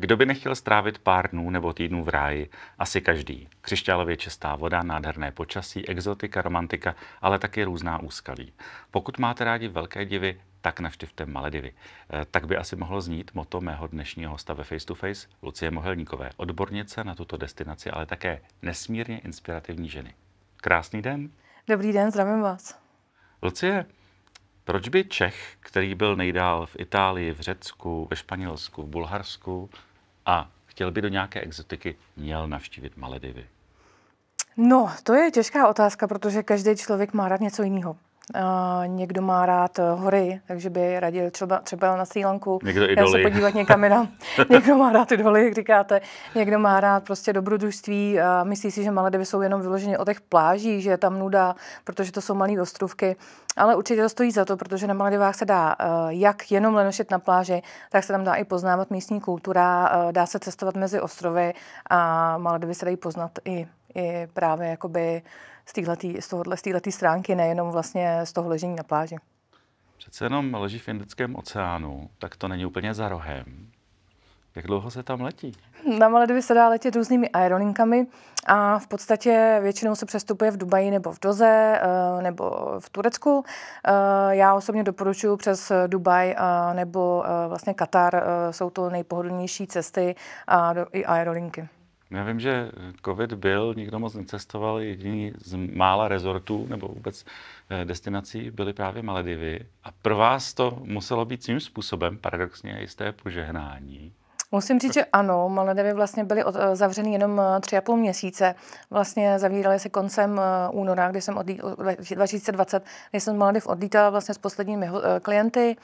Kdo by nechtěl strávit pár dnů nebo týdnů v ráji? Asi každý. Křišťálově čistá voda, nádherné počasí, exotika, romantika, ale také různá úskalí. Pokud máte rádi velké divy, tak navštivte Maledivy. Eh, tak by asi mohlo znít moto mého dnešního hosta ve Face to Face, Lucie Mohelníkové, odbornice na tuto destinaci, ale také nesmírně inspirativní ženy. Krásný den. Dobrý den, zdravím vás. Lucie, proč by Čech, který byl nejdál v Itálii, v Řecku, ve Španělsku, v Bulharsku, a chtěl by do nějaké exotiky, měl navštívit Maledivy? No, to je těžká otázka, protože každý člověk má rád něco jiného někdo má rád eh, hory, takže by radil třeba, třeba na Sri Lanku. Někdo i doly. se podívat někam jinam. někdo má rád i doly, jak říkáte. Někdo má rád prostě dobrodružství a myslí si, že Maledivy jsou jenom vyloženě o těch pláží, že je tam nuda, protože to jsou malé ostrovky. Ale určitě to stojí za to, protože na Maledivách se dá eh, jak jenom lenošet na pláži, tak se tam dá i poznávat místní kultura, eh, dá se cestovat mezi ostrovy a Maledivy se dají poznat i, i právě jakoby z, téhle z, tohohle, z stránky, nejenom vlastně z toho ležení na pláži. Přece jenom leží v Indickém oceánu, tak to není úplně za rohem. Jak dlouho se tam letí? Na Maledivy se dá letět různými aerolinkami a v podstatě většinou se přestupuje v Dubaji nebo v Doze eh, nebo v Turecku. Eh, já osobně doporučuji přes Dubaj eh, nebo vlastně Katar. Jsou to nejpohodlnější cesty a i aerolinky. Já vím, že covid byl, nikdo moc necestoval, jediný z mála rezortů nebo vůbec eh, destinací byly právě Maledivy. A pro vás to muselo být svým způsobem, paradoxně, jisté požehnání, Musím říct, že ano, Maledivy vlastně byly eh, zavřeny jenom eh, tři a půl měsíce. Vlastně zavíraly se koncem eh, února, kdy jsem odlít, 2020, kdy jsem Malediv odlítala vlastně s posledními klienty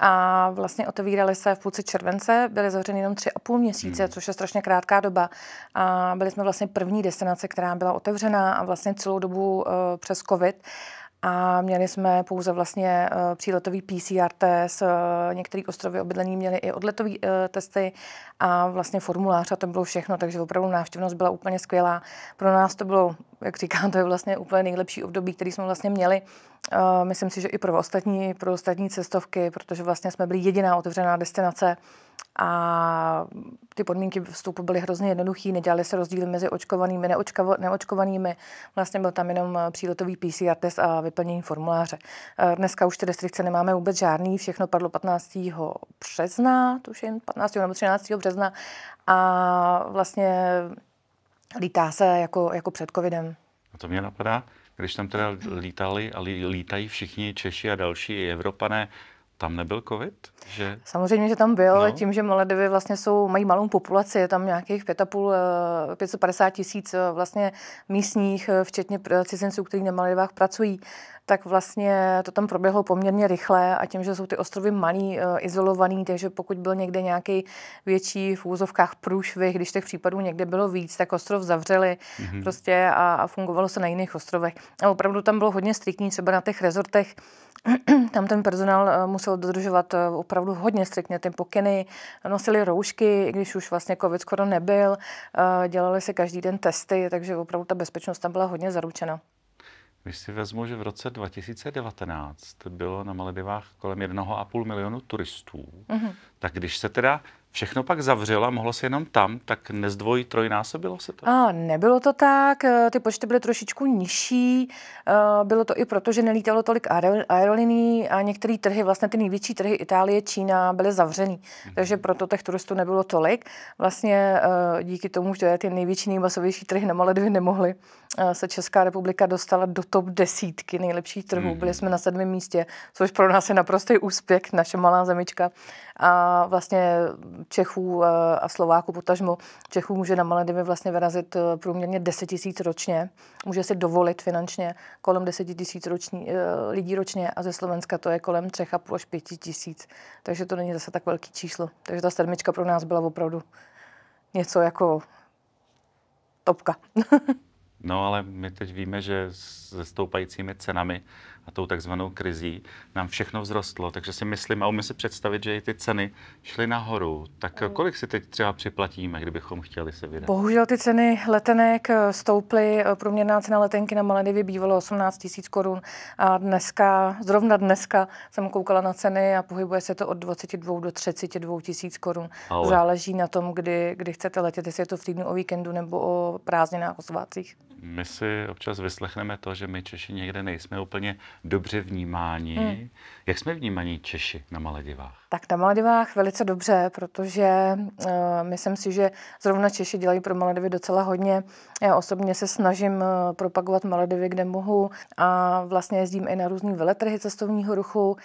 a vlastně otevíraly se v půlce července, byly zavřeny jenom tři a půl měsíce, hmm. což je strašně krátká doba. A byli jsme vlastně první destinace, která byla otevřená a vlastně celou dobu přes COVID a měli jsme pouze vlastně eh, příletový PCR test, eh, některé ostrovy obydlení měly i odletové eh, testy a vlastně formulář a to bylo všechno, takže opravdu návštěvnost byla úplně skvělá. Pro nás to bylo, jak říkám, to je vlastně úplně nejlepší období, který jsme vlastně měli. Myslím si, že i pro ostatní, pro ostatní cestovky, protože vlastně jsme byli jediná otevřená destinace a ty podmínky vstupu byly hrozně jednoduché, nedělali se rozdíly mezi očkovanými neočkavo, neočkovanými, vlastně byl tam jenom eh, příletový PCR test a vyplnění formuláře. Eh, dneska už ty restrikce nemáme vůbec žádný, všechno padlo 15. března, tuším 15. nebo 13. března a vlastně lítá se jako, jako před covidem. A to mě napadá, když tam teda lítali a lítají všichni Češi a další Evropané, tam nebyl covid? Že... Samozřejmě, že tam byl, no. tím, že Maledivy vlastně jsou, mají malou populaci, je tam nějakých 5,5, 550 eh, tisíc eh, vlastně místních, eh, včetně cizinců, kteří na Maledivách pracují tak vlastně to tam proběhlo poměrně rychle a tím, že jsou ty ostrovy malý, eh, izolovaný, takže pokud byl někde nějaký větší v úzovkách průšvih, když těch případů někde bylo víc, tak ostrov zavřeli mm-hmm. prostě a, a fungovalo se na jiných ostrovech. A opravdu tam bylo hodně striktní, třeba na těch rezortech, tam ten personál eh, musel dodržovat eh, opravdu hodně striktně ty pokyny, nosili roušky, i když už vlastně covid skoro nebyl, dělali se každý den testy, takže opravdu ta bezpečnost tam byla hodně zaručena. Když si vezmu, že v roce 2019 bylo na Maledivách kolem 1,5 milionu turistů, mm-hmm. tak když se teda všechno pak zavřela, mohlo se jenom tam, tak nezdvojí, trojnásobilo se to? A nebylo to tak, eh, ty počty byly trošičku nižší, eh, bylo to i proto, že nelítalo tolik aeroliní a některé trhy, vlastně ty největší trhy Itálie, Čína byly zavřený, mm-hmm. takže proto těch turistů nebylo tolik. Vlastně eh, díky tomu, že ty největší, nejmasovější trhy na Maledivy nemohly Eh, se Česká republika dostala do top desítky nejlepších trhů. Mm-hmm. Byli jsme na sedmém místě, což pro nás je naprostý úspěch, naše malá zemička. A vlastně Čechů eh, a Slováku, potažmo Čechů může na Maledivy vlastně vyrazit eh, průměrně 10 tisíc ročně. Může si dovolit finančně kolem 10 tisíc lidí ročně a ze Slovenska to je kolem 3,5 až 5 tisíc. Takže to není zase tak velký číslo. Takže ta sedmička pro nás byla opravdu něco jako topka. No ale my teď víme, že se stoupajícími cenami a tou takzvanou krizí nám všechno vzrostlo, takže si myslím a umím si představit, že i ty ceny šly nahoru. Tak kolik si teď třeba připlatíme, kdybychom chtěli se vydat? Bohužel ty ceny letenek eh, stouply, eh, průměrná cena letenky na Maledivy bývalo 18 tisíc korun a dneska, zrovna dneska jsem koukala na ceny a pohybuje se to od 22 do 32 tisíc korun. Ale. Záleží na tom, kdy, kdy chcete letět, jestli je to v týdnu o víkendu nebo o prázdninách, o svácích. My si občas vyslechneme to, že my Češi někde nejsme úplně dobře vnímáni. Hmm. Jak jsme vnímaní Češi na Maledivách? Tak na Maledivách velice dobře, protože uh, myslím si, že zrovna Češi dělají pro Maledivy docela hodně. Já osobně se snažím uh, propagovat Maledivy, kde mohu a vlastně jezdím i na různý veletrhy cestovního ruchu.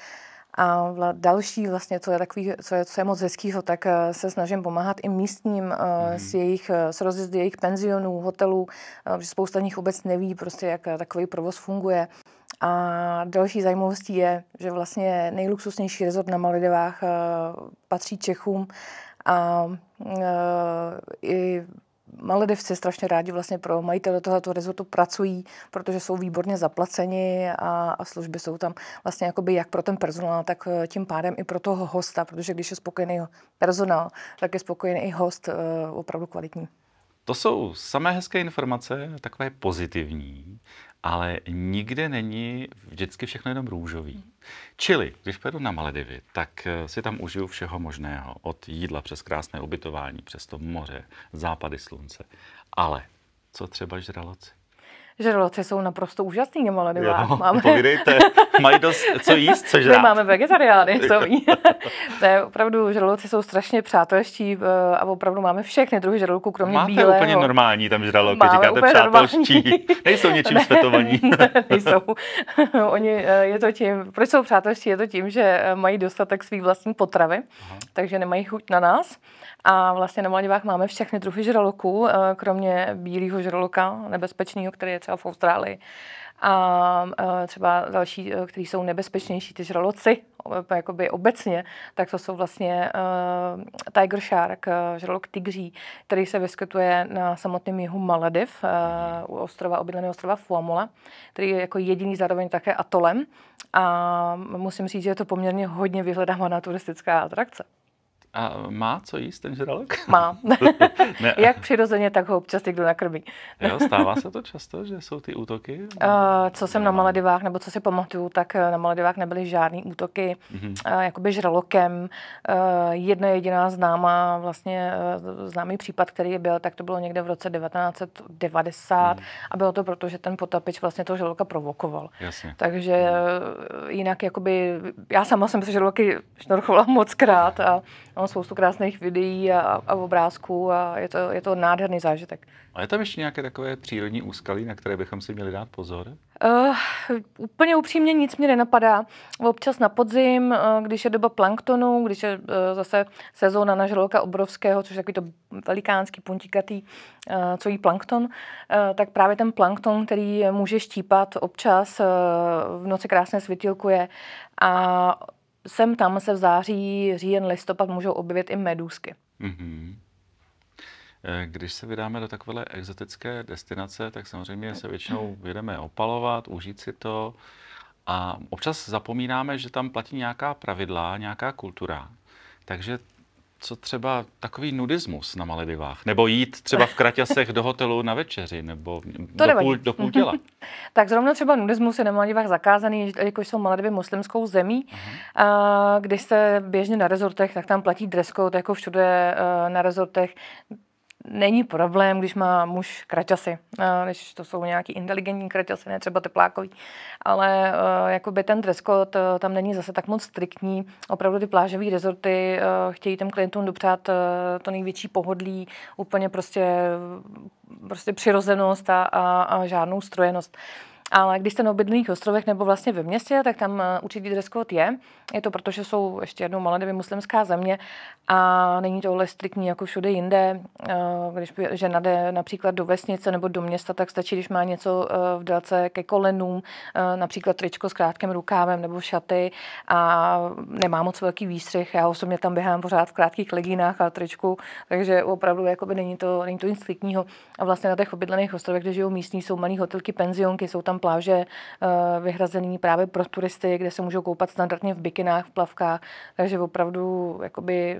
A vla, další, vlastně, co je, takový, co je, co je moc hezkýho, tak uh, se snažím pomáhat i místním uh, mm. s jejich, s rozjezdy jejich penzionů, hotelů, uh, že spousta nich vůbec neví, prostě, jak takový provoz funguje. A další zajímavostí je, že vlastně nejluxusnější rezort na Maledivách eh, patří Čechům a eh, i Maledivci strašně rádi vlastně pro majitele tohoto rezortu pracují, protože jsou výborně zaplaceni a, a služby jsou tam vlastně jakoby jak pro ten personál, tak eh, tím pádem i pro toho hosta, protože když je spokojený personál, tak je spokojený i host opravdu kvalitní. To jsou samé hezké informace, takové pozitivní ale nikde není vždycky všechno jenom růžový. Čili, když pojedu na Maledivy, tak eh, si tam užiju všeho možného. Od jídla přes krásné ubytování, přes to moře, západy slunce. Ale co třeba žraloci? že relace jsou naprosto úžasný, nemalé no, máme. Povídejte, mají dost co jíst, co žrát. My máme vegetariány, co jí. ne, opravdu, žraloci jsou strašně přátelští eh, a opravdu máme všechny druhy žraloků, kromě Máte bílého. Máte úplně normální tam žraloky, máme říkáte přátelští. Normální. Nejsou něčím ne, světovaní. ne, nejsou. Oni, eh, je to tím, proč jsou přátelští, je to tím, že eh, mají dostatek svých vlastní potravy, Aha. takže nemají chuť na nás. A vlastně na Maldivách máme všechny druhy žraloků, kromě bílého žraloka, nebezpečného, který je třeba v Austrálii. A e, třeba další, e, kteří jsou nebezpečnější, ty žraloci, jakoby obecně, tak to jsou vlastně uh, tiger shark, uh, žralok tygří, který se vyskytuje na samotném jihu Malediv, uh, u ostrova, obydleného ostrova Fuamola, který je jako jediný zároveň také atolem. A musím říct, že je to poměrně hodně vyhledávaná turistická atrakce. A má co jíst ten žralok? Má. Jak přirozeně, tak ho občas někdo nakrmí. jo, stává se to často, že jsou ty útoky? Uh, co jsem na Maledivách, nebo co si pamatuju, tak eh, na Maledivách nebyly žádný útoky mm-hmm. uh, jakoby žralokem. Uh, jedna jediná známá, vlastně uh, známý případ, který byl, tak to bylo někde v roce 1990 mm a bylo to proto, že ten potapič vlastně toho žraloka provokoval. Jasně. Takže uh, jinak jakoby, já sama jsem se žraloky šnorchovala moc krát a on tam spoustu krásných videí a, a obrázků a je to, je to nádherný zážitek. A je tam ještě nějaké takové přírodní úskalí, na které bychom si měli dát pozor? Uh, úplně upřímně nic mě nenapadá. Občas na podzim, eh, když je doba planktonu, když je eh, zase sezóna na žraloka obrovského, což je takový to velikánský puntíkatý, co jí plankton, tak právě ten plankton, který může štípat občas, v noci krásně světilkuje a sem tam se v září, říjen, listopad můžou objevit i medůzky. Mm-hmm. Když se vydáme do takové exotické destinace, tak samozřejmě se většinou vydeme opalovat, užít si to a občas zapomínáme, že tam platí nějaká pravidla, nějaká kultura. Takže co třeba takový nudismus na Maledivách? Nebo jít třeba v kraťasech do hotelu na večeři, nebo to do, půl, do půl těla? tak zrovna třeba nudismus je na Maledivách zakázaný, jakož jsou Maledivy muslimskou zemí. Uh-huh. A když jste běžně na rezortech, tak tam platí dress code, jako všude eh, na rezortech není problém, když má muž kraťasy, když to jsou nějaký inteligentní kraťasy, ne třeba teplákový, ale e, jakoby ten dress code e, tam není zase tak moc striktní. Opravdu ty plážové rezorty e, chtějí těm klientům dopřát to největší pohodlí, úplně prostě, prostě přirozenost a, a, a žádnou strojenost. Ale když jste na obydlených ostrovech nebo vlastně ve městě, tak tam určitý dress code je. Je to proto, že jsou ještě jednou Maledivy muslimská země a není tohle striktní jako všude jinde. Eh, když žena jde například do vesnice nebo do města, tak stačí, když má něco eh, v délce ke kolenům, eh, například tričko s krátkým rukávem nebo šaty a nemá moc velký výstřih. Já osobně tam běhám pořád v krátkých legínách a tričku, takže opravdu jakoby není to, není to nic striktního. A vlastně na těch obydlených ostrovech, kde žijou místní, jsou malé hotelky, penzionky, jsou tam pláže vyhrazené právě pro turisty, kde se můžou koupat standardně v bikini mikinách, v plavkách, takže opravdu jakoby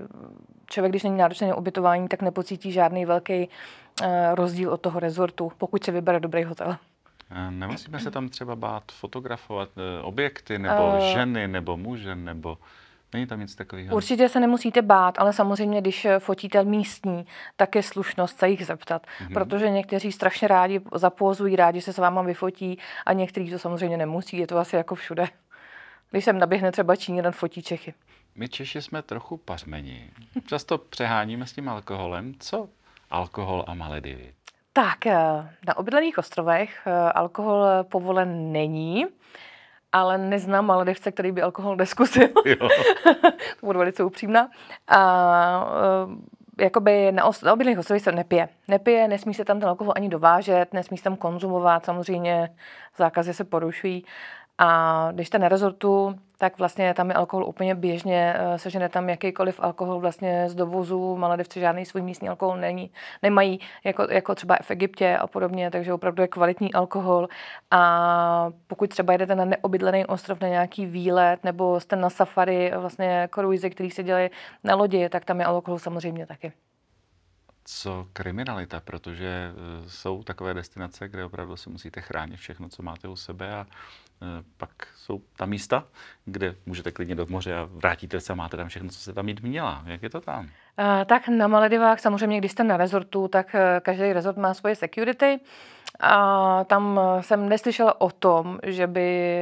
člověk, když není náročný na ubytování, tak nepocítí žádný velký eh, rozdíl od toho rezortu, pokud se vybere dobrý hotel. Eh, nemusíme se tam třeba bát fotografovat eh, objekty, nebo uh, ženy, nebo muže, nebo... Není tam nic takového. Určitě se nemusíte bát, ale samozřejmě, když fotíte místní, tak je slušnost se jich zeptat, mm-hmm. protože někteří strašně rádi zapózují, rádi se s váma vyfotí a někteří to samozřejmě nemusí, je to asi jako všude. Když sem naběhne třeba Číňan, fotí Čechy. My Češi jsme trochu pařmení. Často přeháníme s tím alkoholem. Co alkohol a Maledivy? Tak, eh, na obydlených ostrovech eh, alkohol povolen není, ale neznám maledivce, který by alkohol neskusil. to budu velice upřímná. A, eh, jakoby na, os- na obydlených ostrovech se nepije. Nepije, nesmí se tam ten alkohol ani dovážet, nesmí se tam konzumovat, samozřejmě zákazy se porušují. A když jste na rezortu, tak vlastně tam je alkohol úplně běžně, eh, sežene tam jakýkoliv alkohol vlastně z dovozu, Maledivci žádný svůj místní alkohol není, nemají, jako, jako třeba v Egyptě a podobně, takže opravdu je kvalitní alkohol a pokud třeba jedete na neobydlený ostrov na nějaký výlet nebo jste na safari, eh, vlastně kruizy, který se dělají na lodi, tak tam je alkohol samozřejmě taky co kriminalita, protože eh, jsou takové destinace, kde opravdu si musíte chránit všechno, co máte u sebe a Eh, pak jsou ta místa, kde můžete klidně do moře a vrátíte se a máte tam všechno, co se tam mít měla. Jak je to tam? Eh, tak na Maledivách samozřejmě, když jste na rezortu, tak eh, každý rezort má svoje security. A tam jsem neslyšela o tom, že by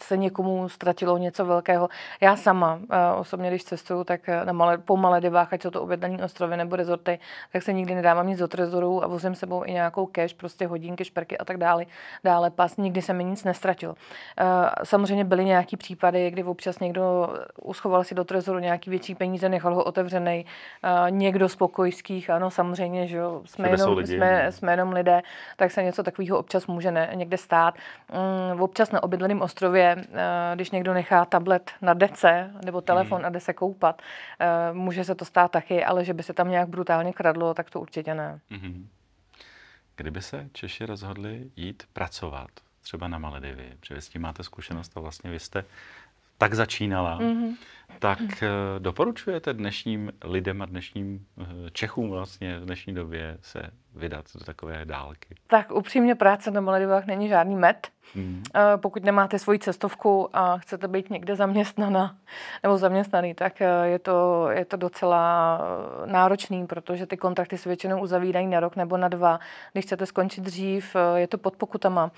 se někomu ztratilo něco velkého. Já sama osobně, když cestuju, tak na male, po Maledivách, ať jsou to objednaní ostrovy nebo rezorty, tak se nikdy nedávám nic do trezoru a vozím sebou i nějakou cash, prostě hodinky, šperky a tak dále. Dále pas, nikdy se mi nic ne nestratil. Eh, samozřejmě byly nějaký případy, kdy občas někdo uschoval si do trezoru nějaký větší peníze, nechal ho otevřený. Eh, někdo z pokojských, ano, samozřejmě, že jsme jenom, lidi, jsme, jsme jenom lidé, tak se něco takového občas může ne, někde stát. Mm, občas na obydleném ostrově, eh, když někdo nechá tablet na dece nebo telefon hmm. a jde se koupat, může se to stát taky, ale že by se tam nějak brutálně kradlo, tak to určitě ne. Hmm. Kdyby se Češi rozhodli jít pracovat třeba na Maledivy, protože s tím máte zkušenost a vlastně vy jste tak začínala, mm-hmm. tak eh, doporučujete dnešním lidem a dnešním eh, Čechům vlastně v dnešní době se vydat do takové dálky? Tak upřímně práce na Maledivách není žádný met. Mm. Pokud nemáte svoji cestovku a chcete být někde zaměstnaná nebo zaměstnaný, tak je to, je to docela náročný, protože ty kontrakty se většinou uzavírají na rok nebo na dva. Když chcete skončit dřív, je to pod pokutama.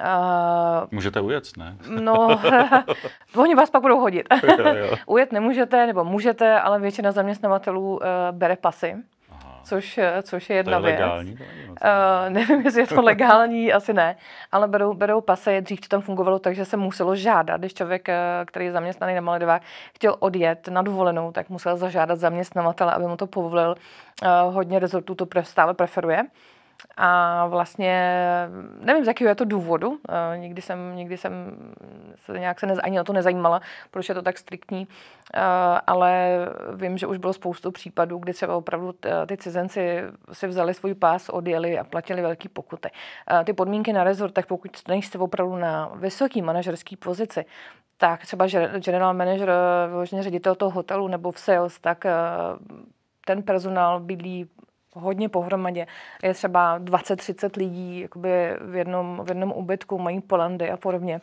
Uh, můžete ujet, ne? No, oni vás pak budou hodit. Ujet nemůžete, nebo můžete, ale většina zaměstnavatelů uh, bere pasy což, eh, což je jedna to je věc. Legální, to je uh, nevím, jestli je to legální, asi ne, ale berou, berou pasy. Dřív to tam fungovalo takže se muselo žádat. Když člověk, který je zaměstnaný na Maledivách, chtěl odjet na dovolenou, tak musel zažádat zaměstnavatele, aby mu to povolil. Uh, hodně rezortů to pre, stále preferuje. A vlastně nevím, z jakého je to důvodu, eh, nikdy jsem, nikdy jsem se nějak se ani o to nezajímala, proč je to tak striktní, eh, ale vím, že už bylo spoustu případů, kdy třeba opravdu ty cizenci si vzali svůj pás, odjeli a platili velký pokuty. Eh, ty podmínky na rezortech, pokud nejste opravdu na vysoký manažerský pozici, tak třeba general manager, vyloženě ředitel toho hotelu nebo v sales, tak ten personál bydlí hodně pohromadě. Je třeba 20-30 lidí jakoby v, jednom, v jednom ubytku, mají polandy a podobně.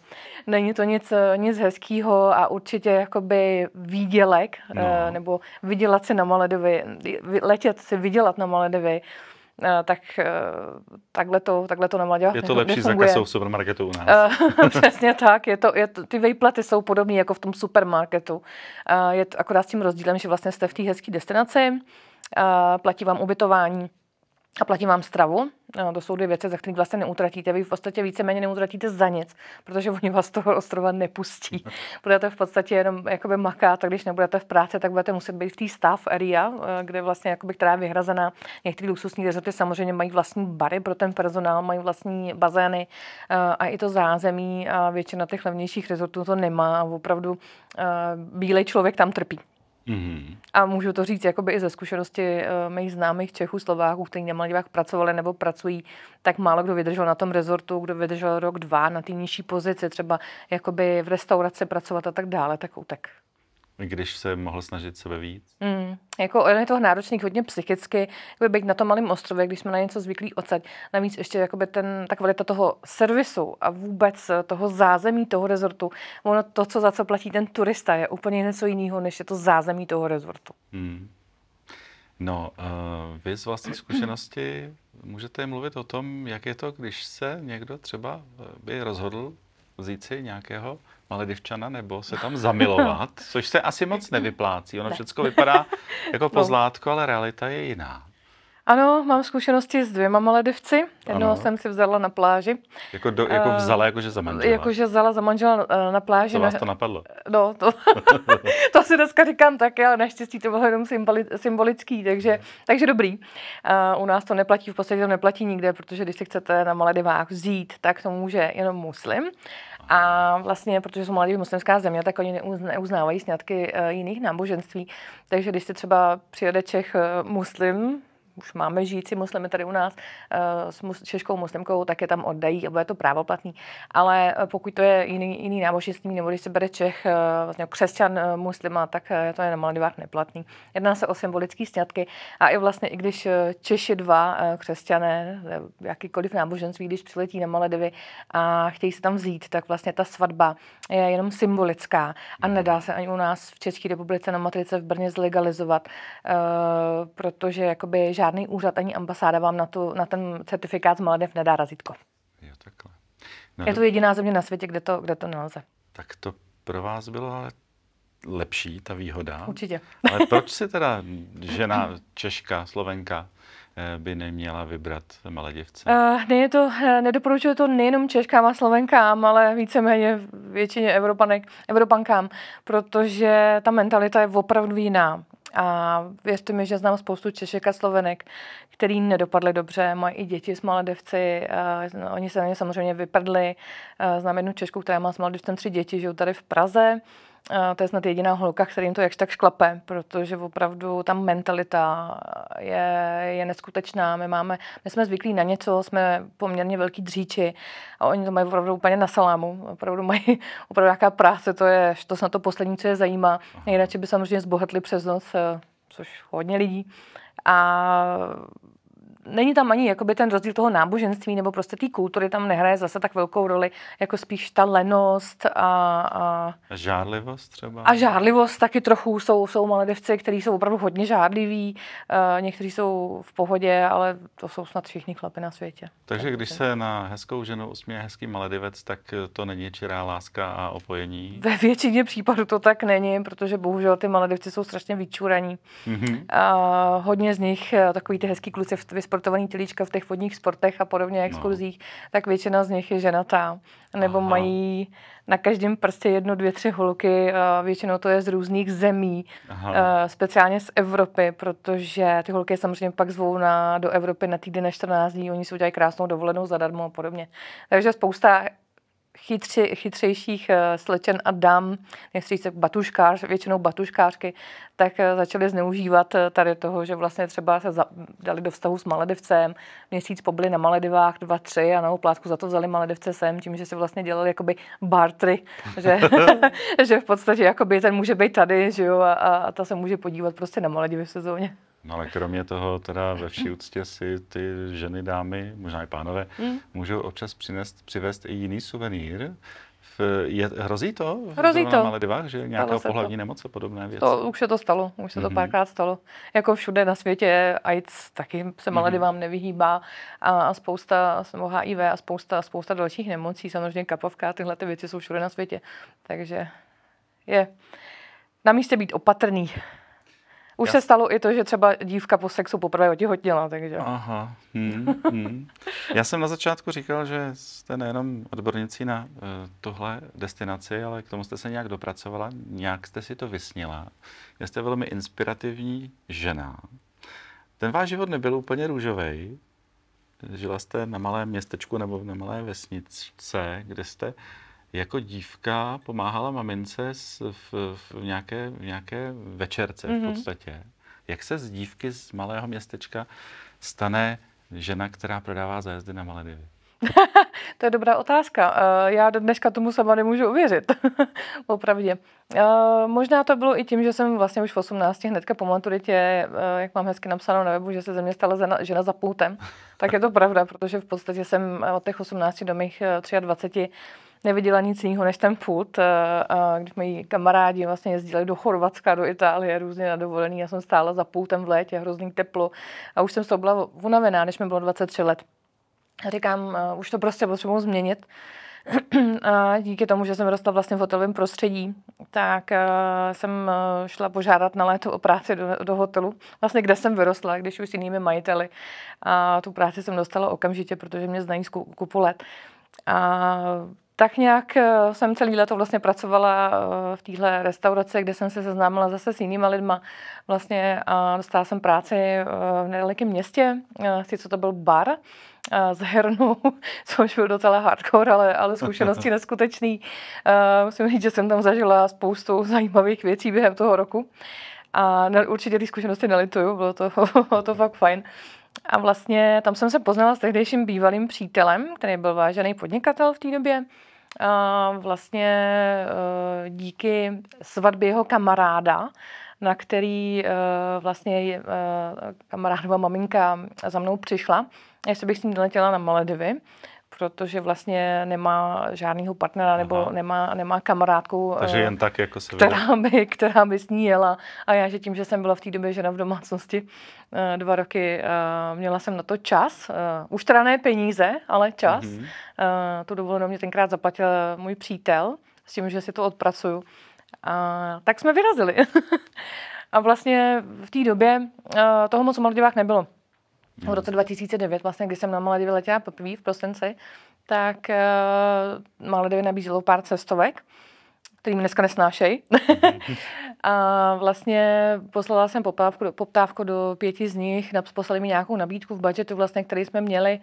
Není to nic, nic hezkého a určitě jakoby výdělek, no. Eh, nebo vydělat si na Maledivy, letět si vydělat na Maledivy, eh, tak eh, takhle to, takhle to na Maďarsku Je to lepší za kasou v supermarketu u nás. Přesně tak, je to, je to, ty vejplaty jsou podobné jako v tom supermarketu. Je to akorát s tím rozdílem, že vlastně jste v té hezké destinaci, Eh, platí vám ubytování a platí vám stravu. Eh, to jsou dvě věci, za které vlastně neutratíte. Vy v podstatě víceméně neutratíte za nic, protože oni vás z toho ostrova nepustí. Budete v podstatě jenom jakoby makat, tak když nebudete v práci, tak budete muset být v té stav area, eh, kde vlastně, jakoby, která je vyhrazená. Některé luxusní rezorty samozřejmě mají vlastní bary pro ten personál, mají vlastní bazény a i to zázemí a většina těch levnějších rezortů to nemá. Opravdu bílej člověk tam trpí. Mm-hmm. A můžu to říct jakoby i ze zkušenosti uh, mých známých Čechů, Slováků, kteří na Maldivách pracovali nebo pracují, tak málo kdo vydržel na tom rezortu, kdo vydržel rok, dva na té nižší pozici, třeba jakoby v restauraci pracovat a tak dále, tak utek když se mohl snažit sebe víc? Mm, jako je to náročný hodně psychicky, jakoby být na tom malém ostrově, když jsme na něco zvyklí odsaď. Navíc ještě jakoby ten, ta kvalita toho servisu a vůbec toho zázemí toho rezortu, ono to, co za co platí ten turista, je úplně něco jiného, než je to zázemí toho rezortu. Mm. No, uh, vy z vlastní zkušenosti můžete mluvit o tom, jak je to, když se někdo třeba eh, by rozhodl vzít si nějakého Maledivčana nebo se tam zamilovat, což se asi moc nevyplácí. Ono všechno vypadá jako pozlátko, no. ale realita je jiná. Ano, mám zkušenosti s dvěma maledivci. Jednoho ano. jsem si vzala na pláži. Jako, do, jako eh, vzala, jakože za manžela? Jakože vzala za manžela eh, na, pláži. To vás to napadlo? No, to, to si dneska říkám taky, ale naštěstí to bylo jenom symbolický, takže, mhm. takže dobrý. Eh, u nás to neplatí, v podstatě to neplatí nikde, protože když si chcete na Maledivách vzít, tak to může jenom muslim. A vlastně, protože jsou mladí muslimská země, tak oni neuznávají sňatky eh, jiných náboženství. Takže když se třeba přijede Čech eh, muslim, už máme žijící muslimy tady u nás eh, s češkou muslimkou, tak je tam oddají a bude to právoplatný. Ale eh, pokud to je jiný, jiný náboženství, nebo když se bere Čech, eh, vlastně křesťan muslima, tak to je na Maledivách neplatný. Jedná se o symbolické sňatky a i vlastně, i když Češi dva křesťané, jakýkoliv náboženství, když přiletí na Maledivy a chtějí se tam vzít, tak vlastně ta svatba je jenom symbolická a mhm. nedá se ani u nás v České republice na matrice v Brně zlegalizovat, protože jakoby žádný žádný úřad ani ambasáda vám na, tu, na ten certifikát z Maledev nedá razítko. Jo, takhle. No, je to jediná země na světě, kde to, kde to nelze. Tak to pro vás bylo ale lepší, ta výhoda. Určitě. Ale proč si teda žena Češka, Slovenka eh, by neměla vybrat Maledivce? Uh, eh, ne, to, eh, nedoporučuju to nejenom Češkám a Slovenkám, ale víceméně většině Evropanek, Evropankám, protože ta mentalita je opravdu jiná. A věřte mi, že znám spoustu Češek a Slovenek, který nedopadly dobře, mají i děti s maledevci, uh, eh, oni se na ně samozřejmě vypadli. Uh, eh, znám jednu Češku, která má s maledevcem tři děti, žijou tady v Praze. Eh, to je snad jediná holka, kterým to jakž tak šklape, protože opravdu tam mentalita je, je neskutečná. My, máme, my jsme zvyklí na něco, jsme poměrně velký dříči a oni to mají opravdu úplně na salámu. Opravdu mají opravdu jaká práce, to je to snad to poslední, co je zajímá. Nejradši by samozřejmě zbohatli přes noc, eh, což hodně lidí. A není tam ani jakoby ten rozdíl toho náboženství nebo prostě té kultury tam nehraje zase tak velkou roli, jako spíš ta lenost a... A, a žárlivost třeba? A žárlivost taky trochu jsou, jsou maledevci, kteří jsou opravdu hodně žárliví, uh, eh, někteří jsou v pohodě, ale to jsou snad všichni chlapy na světě. Takže tak, když tak. se na hezkou ženu usměje hezký maledivec, tak eh, to není čirá láska a opojení? Ve většině případů to tak není, protože bohužel ty maledivci jsou strašně vyčuraní. Mm-hmm. Uh, eh, hodně z nich, takový ty hezký kluci v vysportovaný tělíčka v těch vodních sportech a podobně no. exkurzích, no. tak většina z nich je ženatá. Nebo Aha. mají na každém prstě jedno, dvě, tři holky. Většinou to je z různých zemí, Aha. speciálně z Evropy, protože ty holky samozřejmě pak zvou na, do Evropy na týden na 14 dní, oni si udělají krásnou dovolenou zadarmo a podobně. Takže spousta chytři, chytřejších eh, slečen a dám, nechci říct batuškář, většinou batuškářky, tak eh, začaly zneužívat eh, tady toho, že vlastně třeba se za, dali do vztahu s maledivcem, měsíc pobyli na maledivách, dva, tři a na oplátku za to vzali maledivce sem, tím, že se vlastně dělali jakoby bartry, že, že v podstatě jakoby ten může být tady, že jo, a, a ta se může podívat prostě na maledivy v sezóně. No ale kromě toho teda ve vší úctě si ty ženy, dámy, možná i pánové, mm. můžou občas přinést, přivést i jiný suvenýr. V, je, hrozí to? Hrozí to. Ale divách, že nějaká pohlavní nemoc a podobné věci? To, už se to stalo, už se mm-hmm. párkrát stalo. Jako všude na světě AIDS taky se mhm. Maledivám mm-hmm. nevyhýbá a, a spousta, nebo HIV a spousta, spousta dalších nemocí, samozřejmě kapavka, tyhle ty věci jsou všude na světě. Takže je na místě být opatrný. Už já... se stalo i to, že třeba dívka po sexu poprvé otěhotněla, takže... Aha. Hmm, hmm. Já jsem na začátku říkal, že jste nejenom odbornicí na uh, tohle destinaci, ale k tomu jste se nějak dopracovala, nějak jste si to vysnila. Jste velmi inspirativní žena. Ten váš život nebyl úplně růžový. Žila jste na malém městečku nebo na malé vesnice, kde jste uh, jako dívka pomáhala mamince v, v, nějaké, v nějaké večerce mm-hmm. v mhm. podstatě. Jak se z dívky z malého městečka stane žena, která prodává zájezdy na Maledivy? to je dobrá otázka. Eh, já dneska tomu sama nemůžu uvěřit. Opravdě. Eh, možná to bylo i tím, že jsem vlastně už v 18 hnedka po maturitě, eh, jak mám hezky napsáno na webu, že se ze mě stala žena, žena za pultem. Tak je to pravda, protože v podstatě jsem od těch 18 do mých 23 neviděla nic jiného než ten put, eh, eh, když moji kamarádi vlastně jezdili do Chorvatska, do Itálie, různě na dovolený. Já jsem stála za pultem v létě, hrozný teplo a už jsem z toho byla unavená, než mi bylo 23 let. Říkám, eh, už to prostě potřebuji změnit a díky tomu, že jsem rostla vlastně v hotelovém prostředí, tak jsem šla požádat na léto o práci do, do hotelu, vlastně kde jsem vyrostla, když už s jinými majiteli. A tu práci jsem dostala okamžitě, protože mě znají z kupu let. A tak nějak eh, jsem celý leto vlastně pracovala eh, v téhle restauraci, kde jsem se seznámila zase s jinýma lidma. Vlastně a dostala jsem práci eh, v nedalekém městě, co to byl bar z hernu, což byl docela hardcore, ale, ale zkušenosti neskutečný. Musím říct, že jsem tam zažila spoustu zajímavých věcí během toho roku. A určitě ty zkušenosti nelituju, bylo to, bylo to fakt fajn. A vlastně tam jsem se poznala s tehdejším bývalým přítelem, který byl vážený podnikatel v té době. A vlastně eh, díky svatbě jeho kamaráda, na který eh, vlastně eh, kamarádová maminka za mnou přišla, jestli bych s ním doletěla na Maledivy, protože vlastně nemá žádného partnera nebo nemá, nemá kamarádku, Takže eh, jen tak, jako se která, by, která by s ní jela. A já, že tím, že jsem byla v té době žena v domácnosti eh, dva roky, eh, měla jsem na to čas, už teda ne peníze, ale čas. Mhm. Tu dovolenou mě tenkrát zaplatil můj přítel s tím, že si to odpracuju. A tak jsme vyrazili. a vlastně v té době toho moc mladivák nebylo v roce 2009, hmm. vlastně, kdy jsem na Maledivě letěla poprvé v prosinci, tak uh, eh, Maledivě nabízelo pár cestovek, který mi dneska nesnášejí. a vlastně poslala jsem poptávku, poptávku do pěti z nich, poslali mi nějakou nabídku v budžetu, vlastně, který jsme měli.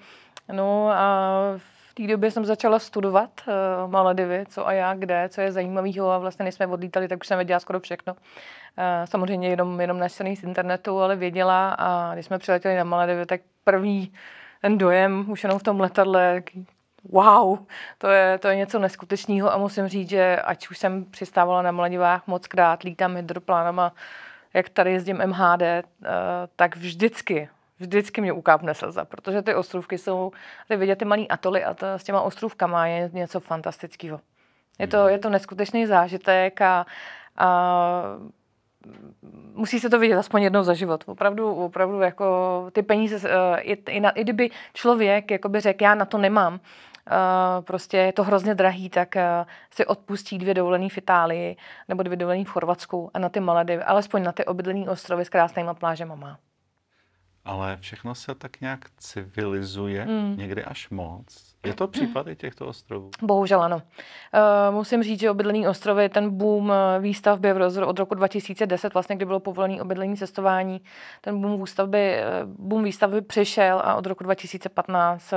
No a v v té době jsem začala studovat uh, eh, Maledivy, co a jak, kde, co je zajímavého a vlastně než jsme odlítali, tak už jsem věděla skoro všechno. Uh, samozřejmě jenom, jenom načtený z internetu, ale věděla a když jsme přiletěli na Maledivy, tak první ten dojem už jenom v tom letadle, wow, to je, to je něco neskutečného a musím říct, že ať už jsem přistávala na Maledivách moc krát, lítám hydroplánama, jak tady jezdím MHD, eh, tak vždycky vždycky mě ukápne slza, protože ty ostrůvky jsou, ty vidět ty malý atoly a ta, s těma ostrůvkama je něco fantastického. Je to, hmm. je to neskutečný zážitek a, a musí se to vidět aspoň jednou za život. Opravdu, opravdu jako ty peníze, eh, i, i, na, i kdyby člověk řekl, já na to nemám, Uh, prostě je to hrozně drahý, tak uh, si odpustí dvě dovolený v Itálii nebo dvě dovolený v Chorvatsku a na ty Maledivy, alespoň na ty obydlené ostrovy s krásnýma plážema má ale všechno se tak nějak civilizuje, mm. někdy až moc. Je to hmm. případ i těchto ostrovů? Bohužel ano. Eh, musím říct, že obydlený ostrovy, ten boom eh, výstavby od roku 2010, vlastně, kdy bylo povolené obydlení cestování, ten boom výstavby, eh, boom výstavby přišel a od roku 2015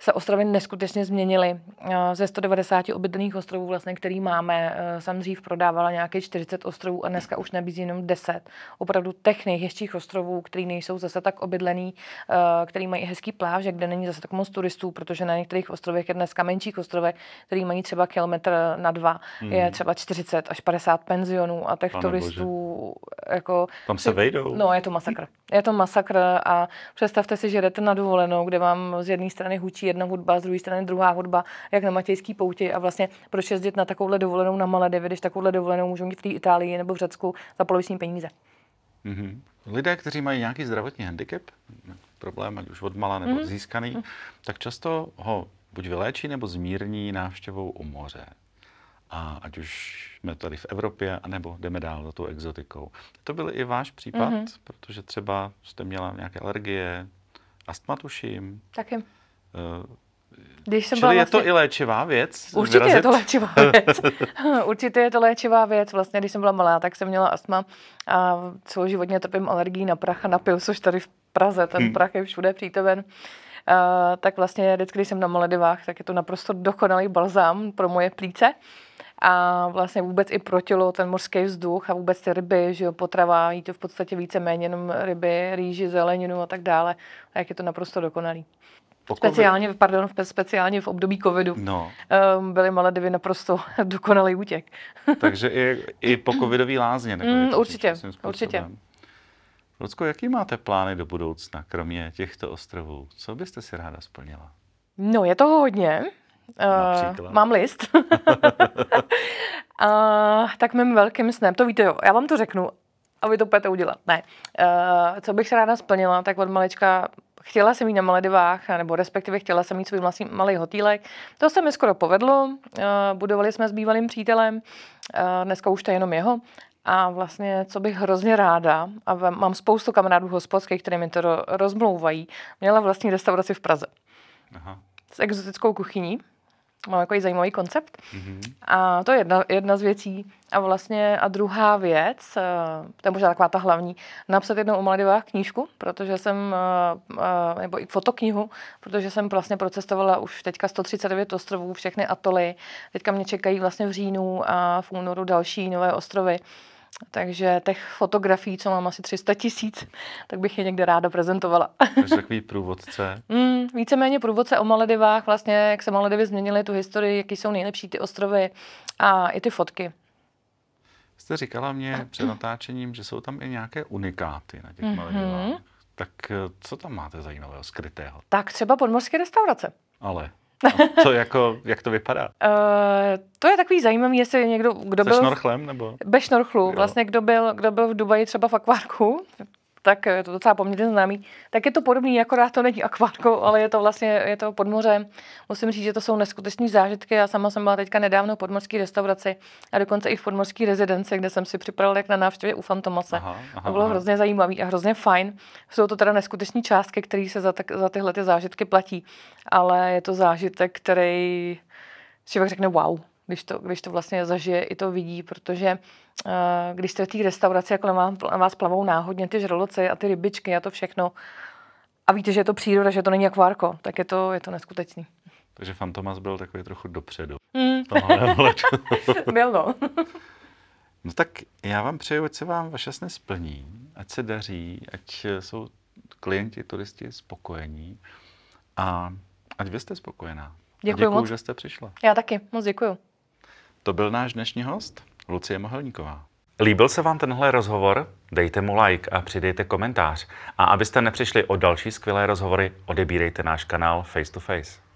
se ostrovy neskutečně změnily. Eh, ze 190 obydlených ostrovů, vlastně, který máme, eh, jsem dřív prodávala nějaké 40 ostrovů a dneska už nabízí jenom 10. Opravdu těch nejhezčích ostrovů, který nejsou zase tak obydlený, eh, který mají hezký pláž, kde není zase tak moc turistů, protože na některých ostrovech je dneska menších ostrovech, který mají třeba kilometr na dva, hmm. je třeba 40 až 50 penzionů a těch Pane turistů bože. jako... Tam se vejdou. No, je to masakr. Je to masakr a představte si, že jdete na dovolenou, kde vám z jedné strany hučí jedna hudba, z druhé strany druhá hudba, jak na Matějský pouti a vlastně proč jezdit na takovouhle dovolenou na Maledivy, když takovouhle dovolenou můžou mít v té Itálii nebo v Řecku za poloviční peníze. Mm-hmm. Lidé, kteří mají nějaký zdravotní handicap, problém, ať už mala nebo mm-hmm. získaný, mm-hmm. tak často ho buď vyléčí nebo zmírní návštěvou u moře. A ať už jsme tady v Evropě, anebo jdeme dál za tou exotikou. To byl i váš případ, mm-hmm. protože třeba jste měla nějaké alergie, astma tuším. Taky. Eh, když jsem Čili byla vlastně... je to vlastně- i léčivá věc? Určitě vyrazit? je to léčivá věc. Určitě je to léčivá věc. Vlastně, když jsem byla malá, tak jsem měla astma a celoživotně trpím alergii na prach a na pil, což tady v Praze, ten hmm. prach je všude přítomen. Uh, tak vlastně vždycky, když jsem na Maledivách, tak je to naprosto dokonalý balzám pro moje plíce a vlastně vůbec i pro tělo ten mořský vzduch a vůbec ty ryby, že jo, potrava, jí to v podstatě více méně jenom ryby, rýži, zeleninu a tak dále. tak je to naprosto dokonalý. Speciálně, pardon, speciálně v období covidu no. um, byly Maledivy naprosto dokonalý útěk. Takže i, i po covidový lázně. Mm, určitě, určitě. Lucko, jaký máte plány do budoucna, kromě těchto ostrovů? Co byste si ráda splnila? No, je toho hodně. Uh, mám list. uh, tak mým velkým snem, to víte, jo, já vám to řeknu, a vy to budete udělat. Ne. Uh, co bych se ráda splnila, tak od malička chtěla jsem jít na Maledivách, nebo respektive chtěla jsem mít svůj vlastní malý hotýlek. To se mi skoro povedlo, eh, budovali jsme s bývalým přítelem, eh, dneska už to je jenom jeho. A vlastně, co bych hrozně ráda, a mám spoustu kamarádů hospodských, které mi to rozmlouvají, měla vlastní restauraci v Praze. Aha. S exotickou kuchyní, mám takový zajímavý koncept. Mm-hmm. A to je jedna, jedna z věcí. A vlastně a druhá věc, eh, to je možná taková ta hlavní, napsat jednou o Maledivách knížku, protože jsem, eh, eh, nebo i fotoknihu, protože jsem vlastně procestovala už teďka 139 ostrovů, všechny atoly. Teďka mě čekají vlastně v říjnu a v únoru další nové ostrovy. Takže těch fotografií, co mám asi 300 tisíc, tak bych je někde ráda prezentovala. Takže takový průvodce. Mm, víceméně průvodce o Maledivách, vlastně jak se Maledivy změnily tu historii, jaký jsou nejlepší ty ostrovy a i ty fotky. Jste říkala mě před natáčením, že jsou tam i nějaké unikáty na těch mm-hmm. Tak eh, co tam máte zajímavého, skrytého? Tak třeba podmorské restaurace. Ale no, co jako, jak to vypadá? Uh, to je takový zajímavý, jestli někdo, kdo Se byl... šnorchlem nebo? Bez šnorchlu, vlastně kdo byl, kdo byl v Dubaji třeba v akvárku, tak eh, je to docela poměrně známý, tak je to podobný, rád to není akvárko, ale je to vlastně je to pod mořem. Musím říct, že to jsou neskuteční zážitky. Já sama jsem byla teďka nedávno v podmorské restauraci a dokonce i v podmorské rezidenci, kde jsem si připravila jak na návštěvě u Fantomase. Aha, aha, to bylo aha. hrozně zajímavé a hrozně fajn. Jsou to teda neskuteční částky, které se za, za tyhle ty zážitky platí, ale je to zážitek, který člověk řekne wow když to, když to vlastně zažije, i to vidí, protože uh, když jste v té restauraci a kolem vás plavou náhodně ty žraloce a ty rybičky a to všechno a víte, že je to příroda, že to není akvárko, tak je to, je to neskutečný. Takže Fantomas byl takový trochu dopředu. Mm. byl no. no tak já vám přeju, ať se vám vaše sny splní, ať se daří, ať jsou klienti, turisti spokojení a ať vy jste spokojená. Děkuji, moc. že jste přišla. Já taky, moc děkuji. To byl náš dnešní host, Lucie Mohelníková. Líbil se vám tenhle rozhovor? Dejte mu like a přidejte komentář. A abyste nepřišli o další skvělé rozhovory, odebírejte náš kanál Face to Face.